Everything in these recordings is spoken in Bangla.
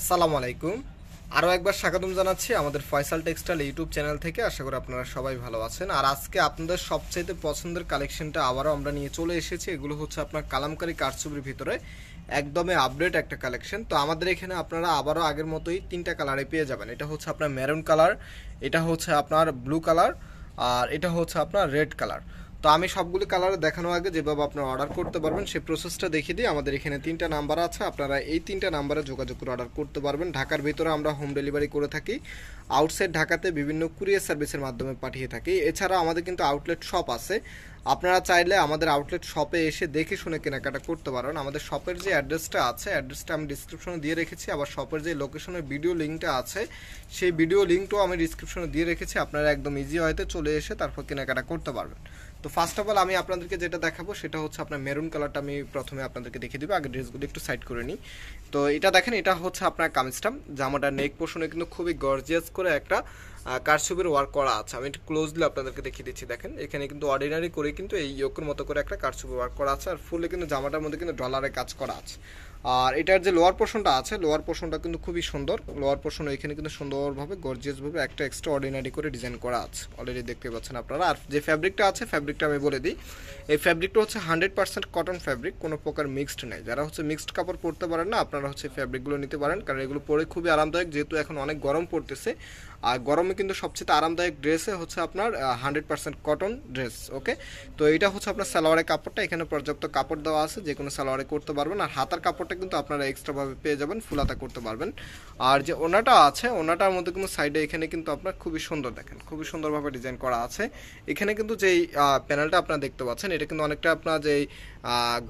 আসসালামু আলাইকুম আরও একবার স্বাগতম জানাচ্ছি আমাদের ফয়সাল টেক্সটাইল ইউটিউব চ্যানেল থেকে আশা করি আপনারা সবাই ভালো আছেন আর আজকে আপনাদের সবচাইতে পছন্দের কালেকশনটা আবারও আমরা নিয়ে চলে এসেছি এগুলো হচ্ছে আপনার কালামকারী কারচুপির ভিতরে একদমই আপডেট একটা কালেকশন তো আমাদের এখানে আপনারা আবারও আগের মতোই তিনটা কালারে পেয়ে যাবেন এটা হচ্ছে আপনার মেরুন কালার এটা হচ্ছে আপনার ব্লু কালার আর এটা হচ্ছে আপনার রেড কালার তো আমি সবগুলি কালারে দেখানোর আগে যেভাবে আপনারা অর্ডার করতে পারবেন সেই প্রসেসটা দেখিয়ে দিই আমাদের এখানে তিনটা নাম্বার আছে আপনারা এই তিনটা নাম্বারে যোগাযোগ করে অর্ডার করতে পারবেন ঢাকার ভিতরে আমরা হোম ডেলিভারি করে থাকি আউটসাইড ঢাকাতে বিভিন্ন কুরিয়ার সার্ভিসের মাধ্যমে পাঠিয়ে থাকি এছাড়া আমাদের কিন্তু আউটলেট শপ আছে আপনারা চাইলে আমাদের আউটলেট শপে এসে দেখে শুনে কেনাকাটা করতে পারেন আমাদের শপের যে অ্যাড্রেসটা আছে অ্যাড্রেসটা আমি ডিসক্রিপশনে দিয়ে রেখেছি আবার শপের যে লোকেশনের ভিডিও লিঙ্কটা আছে সেই ভিডিও লিঙ্কটাও আমি ডিসক্রিপশনে দিয়ে রেখেছি আপনারা একদম ইজি হয়তো চলে এসে তারপর কেনাকাটা করতে পারবেন তো ফার্স্ট অফ অল আমি আপনাদেরকে যেটা দেখাবো সেটা হচ্ছে আপনার মেরুন কালারটা আমি প্রথমে আপনাদেরকে দেখিয়ে দেবো আগে ড্রেসগুলো একটু সাইড করে নিই তো এটা দেখেন এটা হচ্ছে আপনার কামিজটা জামাটার নেক পোষণে কিন্তু খুবই গর্জিয়াস করে একটা কারশপের ওয়ার্ক করা আছে আমি একটু ক্লোজলি আপনাদেরকে দেখিয়ে দিচ্ছি দেখেন এখানে কিন্তু অর্ডিনারি করে কিন্তু এই ইয়োকের মতো করে একটা কারশপের ওয়ার্ক করা আছে আর ফুলে কিন্তু জামাটার মধ্যে কিন্তু ডলারে কাজ করা আছে আর এটার যে লোয়ার পোর্শনটা আছে লোয়ার পোর্শনটা কিন্তু খুবই সুন্দর লোয়ার পোর্শন এখানে কিন্তু সুন্দরভাবে গর্জিয়াসভাবে একটা এক্সট্রা অর্ডিনারি করে ডিজাইন করা আছে অলরেডি দেখতে পাচ্ছেন আপনারা আর যে ফ্যাব্রিকটা আছে ফ্যাব্রিকটা আমি বলে দিই এই ফ্যাব্রিকটা হচ্ছে হান্ড্রেড পার্সেন্ট কটন ফ্যাব্রিক কোনো প্রকার মিক্সড নেই যারা হচ্ছে মিক্সড কাপড় পরতে পারেন না আপনারা হচ্ছে ফ্যাব্রিকগুলো নিতে পারেন কারণ এগুলো পরে খুবই আরামদায়ক যেহেতু এখন অনেক গরম পড়তেছে আর গরম গরমে কিন্তু সবচেয়ে আরামদায়ক ড্রেসে হচ্ছে আপনার hundred percent cotton dress okay তো এটা হচ্ছে আপনার সালোয়ারের কাপড়টা এখানে পর্যাপ্ত কাপড় দেওয়া আছে যে কোনো সালোয়ারে করতে পারবেন আর হাতার কাপড়টা কিন্তু আপনারা এক্সট্রাভাবে পেয়ে যাবেন ফুলাতা করতে পারবেন আর যে ওনাটা আছে ওনাটার মধ্যে কিন্তু সাইডে এখানে কিন্তু আপনার খুবই সুন্দর দেখেন খুবই সুন্দরভাবে ডিজাইন করা আছে এখানে কিন্তু যেই প্যানেলটা আপনারা দেখতে পাচ্ছেন এটা কিন্তু অনেকটা আপনার যেই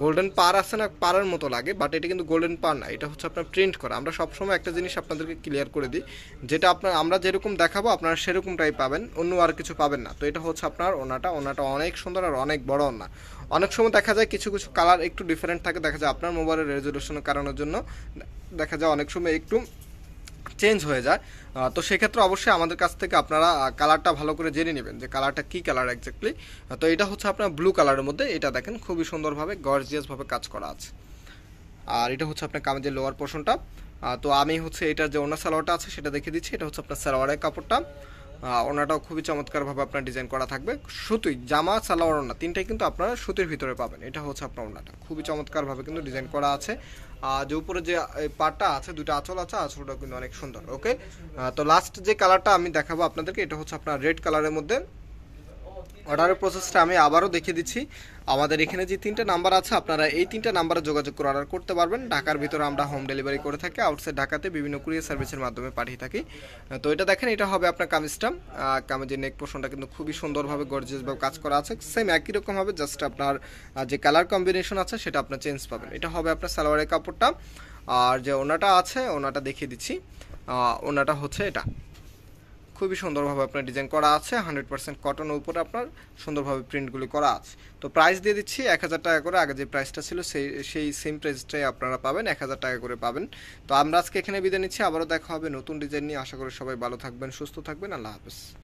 গোল্ডেন পার আছে না পারার মতো লাগে বাট এটা কিন্তু গোল্ডেন পার না এটা হচ্ছে আপনার প্রিন্ট করা আমরা সবসময় একটা জিনিস আপনাদেরকে ক্লিয়ার করে দিই যেটা আপনার আমরা যেরকম দেখাবো আপনারা সেরকমটাই পাবেন অন্য আর কিছু পাবেন না তো এটা হচ্ছে আপনার ওনাটা ওনাটা অনেক সুন্দর আর অনেক বড় ওনা অনেক সময় দেখা যায় কিছু কিছু কালার একটু ডিফারেন্ট থাকে দেখা যায় আপনার মোবাইলের রেজলিউশনের কারণের জন্য দেখা যায় অনেক সময় একটু চেঞ্জ হয়ে যায় তো সেক্ষেত্রে অবশ্যই আমাদের কাছ থেকে আপনারা কালারটা ভালো করে জেনে নেবেন যে কালারটা কী কালার এক্স্যাক্টলি তো এটা হচ্ছে আপনার ব্লু কালারের মধ্যে এটা দেখেন খুবই সুন্দরভাবে গর্জিয়াসভাবে কাজ করা আছে আর এটা হচ্ছে আপনার কামেজের লোয়ার পোর্শনটা তো আমি হচ্ছে এটার যে ওনার সালোয়ারটা আছে সেটা দেখে দিচ্ছি এটা হচ্ছে আপনার সালোয়ারের কাপড়টা ওনাটাও খুবই চমৎকারভাবে আপনার ডিজাইন করা থাকবে সুতুই জামা সালোয়ার ওনা তিনটাই কিন্তু আপনারা সুতির ভিতরে পাবেন এটা হচ্ছে আপনার ওনাটা খুবই চমৎকারভাবে কিন্তু ডিজাইন করা আছে আর যে উপরে যে পাটটা আছে দুটো আঁচল আছে আঁচলটাও কিন্তু অনেক সুন্দর ওকে তো লাস্ট যে কালারটা আমি দেখাবো আপনাদেরকে এটা হচ্ছে আপনার রেড কালারের মধ্যে অর্ডারের প্রসেসটা আমি আবারও দেখিয়ে দিচ্ছি আমাদের এখানে যে তিনটা নাম্বার আছে আপনারা এই তিনটা নাম্বারে যোগাযোগ করে অর্ডার করতে পারবেন ঢাকার ভিতরে আমরা হোম ডেলিভারি করে থাকি আউটসাইড ঢাকাতে বিভিন্ন কুরিয়ার সার্ভিসের মাধ্যমে পাঠিয়ে থাকি তো এটা দেখেন এটা হবে আপনার কামিজটা কামিজের নেক পোর্শনটা কিন্তু খুবই সুন্দরভাবে গর্জিয়াসভাবে কাজ করা আছে সেম একই রকম হবে জাস্ট আপনার যে কালার কম্বিনেশন আছে সেটা আপনার চেঞ্জ পাবেন এটা হবে আপনার সালোয়ারের কাপড়টা আর যে ওনাটা আছে ওনাটা দেখিয়ে দিচ্ছি ওনাটা হচ্ছে এটা খুবই সুন্দরভাবে আপনার ডিজাইন করা আছে হান্ড্রেড পার্সেন্ট কটনের উপরে আপনার সুন্দরভাবে প্রিন্টগুলি করা আছে তো প্রাইস দিয়ে দিচ্ছি এক হাজার টাকা করে আগে যে প্রাইসটা ছিল সেই সেই সেম প্রাইসটাই আপনারা পাবেন এক হাজার টাকা করে পাবেন তো আমরা আজকে এখানে বিদায় নিচ্ছি আবারও দেখা হবে নতুন ডিজাইন নিয়ে আশা করি সবাই ভালো থাকবেন সুস্থ থাকবেন আল্লাহ হাফেজ